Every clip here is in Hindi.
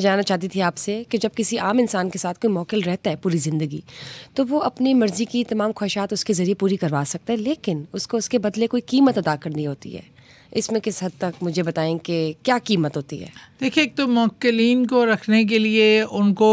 जानना चाहती थी आपसे कि जब किसी आम इंसान के साथ कोई मौकिल रहता है पूरी ज़िंदगी तो वो अपनी मर्ज़ी की तमाम ख्वाहिशात उसके ज़रिए पूरी करवा सकता है लेकिन उसको उसके बदले कोई कीमत अदा करनी होती है इसमें किस हद तक मुझे बताएं कि क्या कीमत होती है देखिए एक तो मक्कलीन को रखने के लिए उनको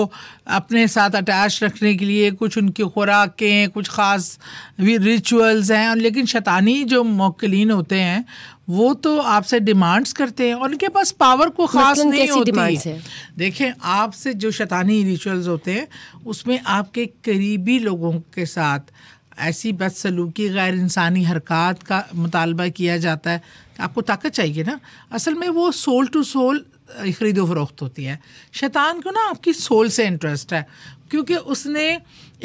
अपने साथ अटैच रखने के लिए कुछ उनकी खुराकें कुछ ख़ास रिचुअल्स हैं लेकिन शैतानी जो मक्कलीन होते हैं वो तो आपसे डिमांड्स करते हैं और उनके पास पावर को खास नहीं होती है देखें आपसे जो शैतानी रिचुअल्स होते हैं उसमें आपके करीबी लोगों के साथ ऐसी बदसलूकी गैर इंसानी हरकत का मुतालबा किया जाता है तो आपको ताकत चाहिए ना असल में वो सोल टू सोल खरीदो फरोख्त होती है शैतान को ना आपकी सोल से इंटरेस्ट है क्योंकि उसने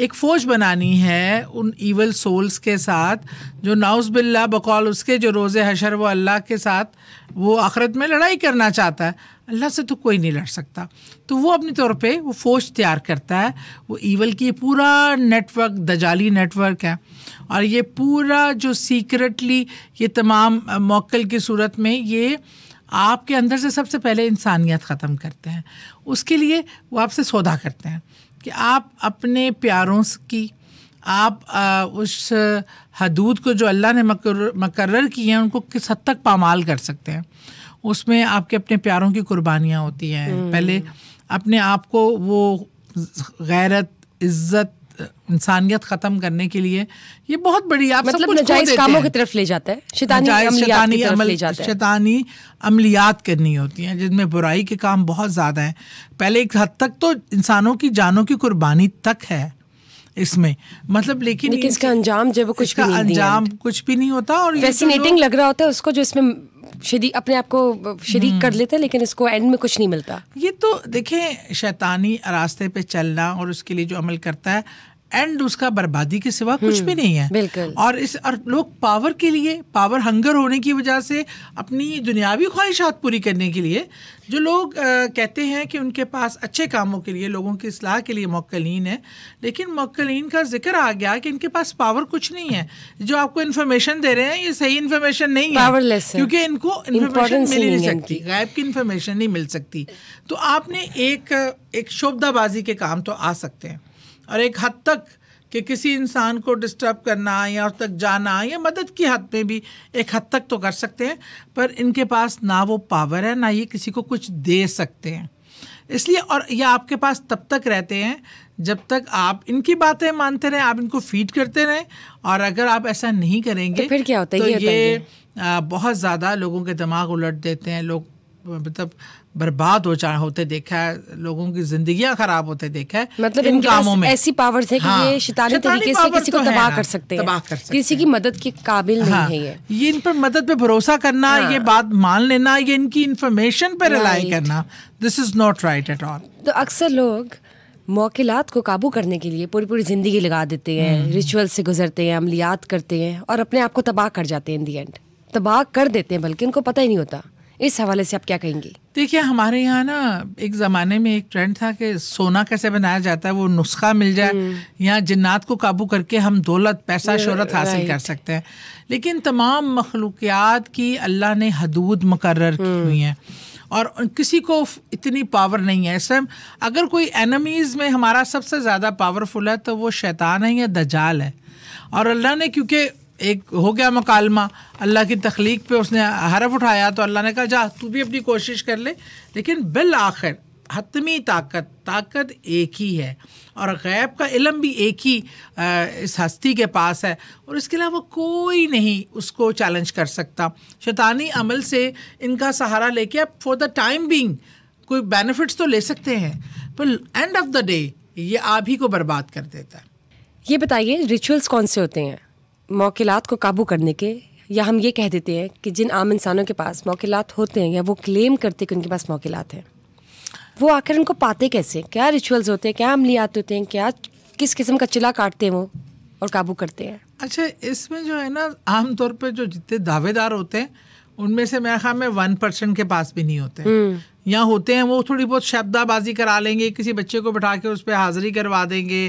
एक फ़ौज बनानी है उन ईवल सोल्स के साथ जो नाउस बिल्ला बकौल उसके जो रोज़ हशर व अल्लाह के साथ वो आखरत में लड़ाई करना चाहता है अल्लाह से तो कोई नहीं लड़ सकता तो वो अपने तौर पे वो फौज तैयार करता है वो ईवल की पूरा नेटवर्क दजाली नेटवर्क है और ये पूरा जो सीक्रेटली ये तमाम मौकल की सूरत में ये आपके अंदर से सबसे पहले इंसानियत ख़त्म करते हैं उसके लिए वो आपसे सौदा करते हैं कि आप अपने प्यारों की आप आ, उस हदूद को जो अल्लाह ने मकर मकर्र किए हैं उनको किस हद तक पामाल कर सकते हैं उसमें आपके अपने प्यारों की कुर्बानियाँ होती हैं हम्म। पहले अपने आप को वो गैरत इज्जत इंसानियत खत्म करने के लिए ये बहुत बड़ी आप मतलब नजायज कामों की तरफ ले जाता है शैतानी शैतानी शैतानी अमलियात करनी होती हैं जिनमें बुराई के काम बहुत ज़्यादा हैं पहले एक हद तक तो इंसानों की जानों की कुर्बानी तक है इसमें मतलब लेकिन, लेकिन इसका अंजाम जब कुछ इसका अंजाम कुछ भी नहीं होता और फैसिनेटिंग लग रहा होता है उसको जो इसमें शरीक अपने आप को शरीक कर हम्म। लेते हैं लेकिन इसको एंड में कुछ नहीं मिलता ये तो देखें शैतानी रास्ते पे चलना और उसके लिए जो अमल करता है एंड उसका बर्बादी के सिवा कुछ भी हम्म, नहीं है बिल्कुल और इस और लोग पावर के लिए पावर हंगर होने की वजह से अपनी दुनियावी ख्वाहिशात पूरी करने के लिए जो लोग आ, कहते हैं कि उनके पास अच्छे कामों के लिए लोगों की असलाह के लिए मौकलिन है लेकिन मौकलीन का जिक्र आ गया कि इनके पास पावर कुछ नहीं है जो आपको इन्फॉर्मेशन दे रहे हैं ये सही इन्फॉर्मेशन नहीं है क्योंकि इनको इन्फॉर्मेशन मिल नहीं सकती गायब की इन्फॉर्मेशन नहीं मिल सकती तो आपने एक एक शोबदाबाजी के काम तो आ सकते हैं और एक हद तक कि किसी इंसान को डिस्टर्ब करना या उस तक जाना या मदद की हद में भी एक हद तक तो कर सकते हैं पर इनके पास ना वो पावर है ना ये किसी को कुछ दे सकते हैं इसलिए और ये आपके पास तब तक रहते हैं जब तक आप इनकी बातें मानते रहें आप इनको फीड करते रहें और अगर आप ऐसा नहीं करेंगे तो फिर क्या होता है तो ये, होता है ये। बहुत ज़्यादा लोगों के दिमाग उलट देते हैं लोग मतलब बर्बाद हो जाए होते देखा है लोगों की जिंदगियां खराब होते देखा है मतलब इन कामों में ऐसी पावर है कि हाँ, ये शैतानी तरीके से किसी को तो तबाह कर सकते हैं कर सकते किसी की मदद के काबिल हाँ, नहीं है ये इन पर मदद पे भरोसा करना हाँ, ये बात मान लेना ये इनकी इन्फॉर्मेशन पर रिलाई करना this is not right at all तो अक्सर लोग मौकेलात को काबू करने के लिए पूरी पूरी ज़िंदगी लगा देते हैं रिचुअल हम्म। से गुजरते हैं अमलियात करते हैं और अपने आप को तबाह कर जाते हैं इन दी एंड तबाह कर देते हैं बल्कि उनको पता ही नहीं होता इस हवाले से आप क्या कहेंगी देखिए हमारे यहाँ ना एक ज़माने में एक ट्रेंड था कि सोना कैसे बनाया जाता है वो नुस्खा मिल जाए हम्म। यहाँ जिन्नात को काबू करके हम दौलत पैसा शहरत हासिल कर सकते हैं लेकिन तमाम मखलूकियात की अल्लाह ने हदूद मुकर की हम्म। हुई हैं और किसी को इतनी पावर नहीं है इस अगर कोई एनमीज़ में हमारा सबसे ज़्यादा पावरफुल है तो वो शैतान है या दजाल है और अल्लाह ने क्योंकि एक हो गया मकालमा अल्लाह की तख्लीक पे उसने हरफ उठाया तो अल्लाह ने कहा जा तू भी अपनी कोशिश कर ले लेकिन बिल आखिर हतमी ताकत ताकत एक ही है और गैब का इलम भी एक ही आ, इस हस्ती के पास है और इसके अलावा कोई नहीं उसको चैलेंज कर सकता शैतानी अमल से इनका सहारा लेके अब फॉर द टाइम बिंग कोई बेनिफिट्स तो ले सकते हैं पर एंड ऑफ द डे ये आप ही को बर्बाद कर देता है ये बताइए रिचुअल्स कौन से होते हैं मौकिलत को काबू करने के या हम ये कह देते हैं कि जिन आम इंसानों के पास मौकेलात होते हैं या वो क्लेम करते हैं कि उनके पास मौकेलात हैं वो आकर उनको पाते कैसे क्या रिचुअल्स होते हैं क्या अमलियात होते हैं क्या किस किस्म का चिला काटते हैं वो और काबू करते हैं अच्छा इसमें जो है ना आमतौर पर जो जितने दावेदार होते हैं उनमें से मेरा ख्याल में वन परसेंट के पास भी नहीं होते यहाँ होते हैं वो थोड़ी बहुत शब्दाबाजी करा लेंगे किसी बच्चे को बैठा के उस पर हाज़िरी करवा देंगे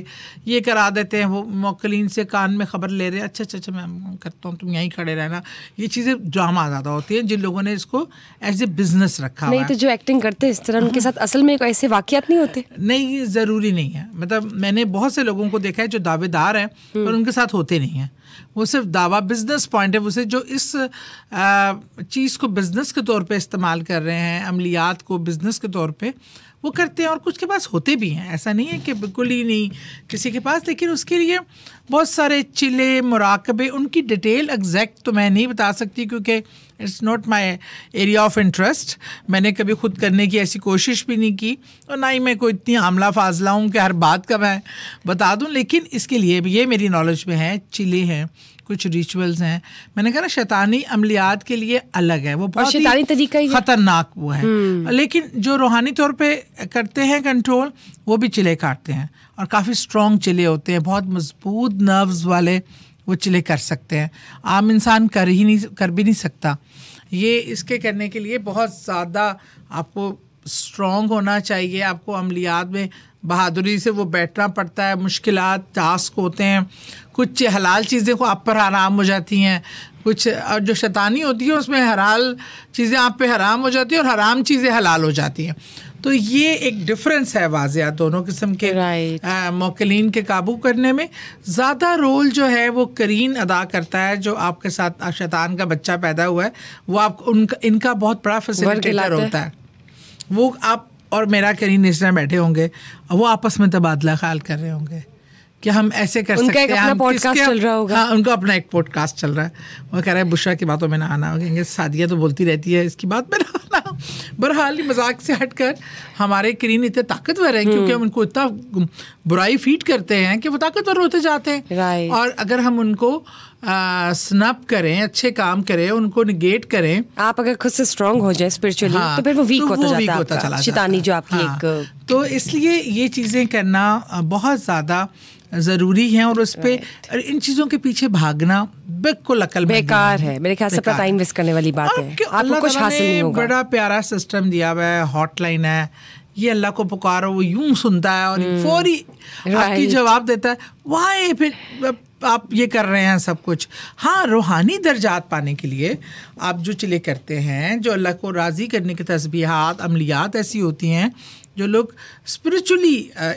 ये करा देते हैं वो मोकलिन से कान में ख़बर ले रहे हैं अच्छा अच्छा अच्छा मैं करता हूँ तुम यहीं खड़े रहना ये चीज़ें ड्रामा ज़्यादा होती हैं जिन लोगों ने इसको एज ए बिज़नेस रखा नहीं तो जो एक्टिंग करते हैं इस तरह उनके साथ असल में ऐसे वाक़ात नहीं होते नहीं ज़रूरी नहीं है मतलब मैंने बहुत से लोगों को देखा है जो दावेदार हैं हम्म। पर उनके साथ होते नहीं हैं वो सिर्फ दावा बिज़नेस पॉइंट है उसे जो इस चीज़ को बिज़नेस के तौर पे इस्तेमाल कर रहे हैं अमलियात को बिज़नेस के तौर पे वो करते हैं और कुछ के पास होते भी हैं ऐसा नहीं है कि बिल्कुल ही नहीं किसी के पास लेकिन उसके लिए बहुत सारे चिले मुराकबे उनकी डिटेल एग्जैक्ट तो मैं नहीं बता सकती क्योंकि it's not my area of interest मैंने कभी खुद करने की ऐसी कोशिश भी नहीं की और ना ही मैं कोई इतनी आमला फाजला हूँ कि हर बात का मैं बता दूँ लेकिन इसके लिए ये मेरी नॉलेज में है चिले हैं कुछ रिचुअल्स हैं मैंने कहा ना शैतानी अमलियात के लिए अलग है वो बहुत शैतानी तरीका ही खतरनाक वो है हम्म। लेकिन जो रूहानी तौर पे करते हैं कंट्रोल वो भी चिले काटते हैं और काफ़ी स्ट्रॉन्ग चिले होते हैं बहुत मजबूत नर्व्स वाले वो चिले कर सकते हैं आम इंसान कर ही नहीं कर भी नहीं सकता ये इसके करने के लिए बहुत ज़्यादा आपको स्ट्रॉन्ग होना चाहिए आपको अमलियात में बहादुरी से वो बैठना पड़ता है मुश्किल टास्क होते हैं कुछ हलाल चीज़ें को आप पर आराम हो जाती हैं कुछ और जो शैतानी होती है उसमें हलाल चीज़ें आप पे हराम हो जाती हैं और हराम चीज़ें हलाल हो जाती हैं तो ये एक डिफरेंस है वाजिया दोनों किस्म के right. मोकलिन के काबू करने में ज़्यादा रोल जो है वो करीन अदा करता है जो आपके साथ शैतान का बच्चा पैदा हुआ है वो आप उनका इनका बहुत बड़ा फैसिलिटेटर होता है वो आप और मेरा करीन इस तरह बैठे होंगे वो आपस में तबादला ख्याल कर रहे होंगे कि हम ऐसे कर उनका सकते हैं पॉडकास्ट चल रहा होगा हाँ उनका अपना एक पॉडकास्ट चल रहा है वो कह रहा है बुशरा की बातों में ना आना होगा सादिया तो बोलती रहती है इसकी बात में ना बहरहाल मजाक से हट कर हमारे करीन इतने ताकतवर हैं क्योंकि हम हम्म। उनको इतना बुराई फीट करते हैं कि वो ताकतवर होते जाते हैं और अगर हम उनको स्नप करें अच्छे काम करें उनको निगेट करें आप अगर खुद से स्ट्रांग हो जाए स्पिरिचुअली हाँ, तो फिर वो वीक तो होता, वो जाता वीक होता चला शैतानी जो आपकी हाँ, एक तो इसलिए ये चीज़ें करना बहुत ज़्यादा ज़रूरी है और उस पर इन चीज़ों के पीछे भागना बिल्कुल अकल बेकार है मेरे ख्याल से अपना टाइम वेस्ट करने वाली बात है आपको कुछ हासिल नहीं होगा बड़ा प्यारा सिस्टम दिया हुआ है हॉटलाइन है ये अल्लाह को पुकारो वो यूं सुनता है और हम्म। फौरी आपकी जवाब देता है वाह फिर आप ये कर रहे हैं सब कुछ हाँ रूहानी दर्जात पाने के लिए आप जो चिले करते हैं जो अल्लाह को राज़ी करने की तस्बीहात अमलियात ऐसी होती हैं जो लोग स्पिरिचुअली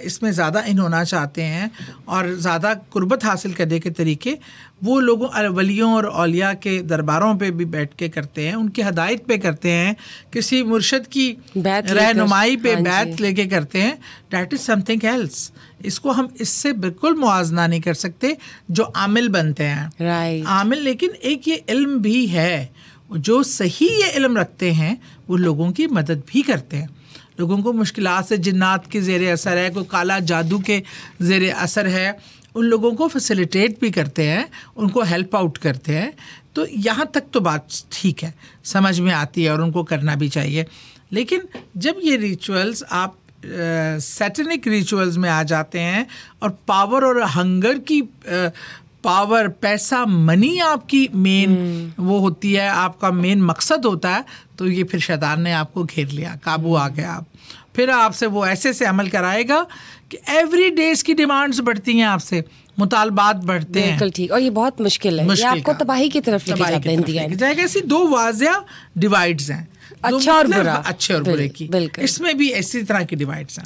इसमें ज़्यादा इन होना चाहते हैं और ज़्यादा कुर्बत हासिल करने के तरीके वो लोगों वलियों और अलिया के दरबारों पे भी बैठ के करते हैं उनकी हदायत पे करते हैं किसी मुर्शद की रहनुमाई पे हाँ बैत लेके करते हैं डैट इज़ समथिंग एल्स इसको हम इससे बिल्कुल मुआजना नहीं कर सकते जो आमिल बनते हैं right. आमिल लेकिन एक ये इल्म भी है जो सही ये इल्म रखते हैं वो लोगों की मदद भी करते हैं लोगों को मुश्किल से जन्ात के ज़ेर असर है कोई काला जादू के ज़ेर असर है उन लोगों को फैसिलिटेट भी करते हैं उनको हेल्प आउट करते हैं तो यहाँ तक तो बात ठीक है समझ में आती है और उनको करना भी चाहिए लेकिन जब ये रिचुअल्स आप सेटनिक रिचुअल्स में आ जाते हैं और पावर और हंगर की पावर पैसा मनी आपकी मेन हम्म। वो होती है आपका मेन मकसद होता है तो ये फिर शैतान ने आपको घेर लिया काबू आ गया आप फिर आपसे वो ऐसे से अमल कराएगा कि एवरी डेज की डिमांड्स बढ़ती हैं आपसे मुतालबात बढ़ते हैं बिल्कुल ठीक और ये बहुत मुश्किल है मुश्किल ये आपको तबाही की तरफ जाएगा ऐसी दो वाजिया डिवाइड्स हैं अच्छा और बुरा मतलब अच्छे और बुरे की इसमें भी इसी तरह की डिवाइड्स हैं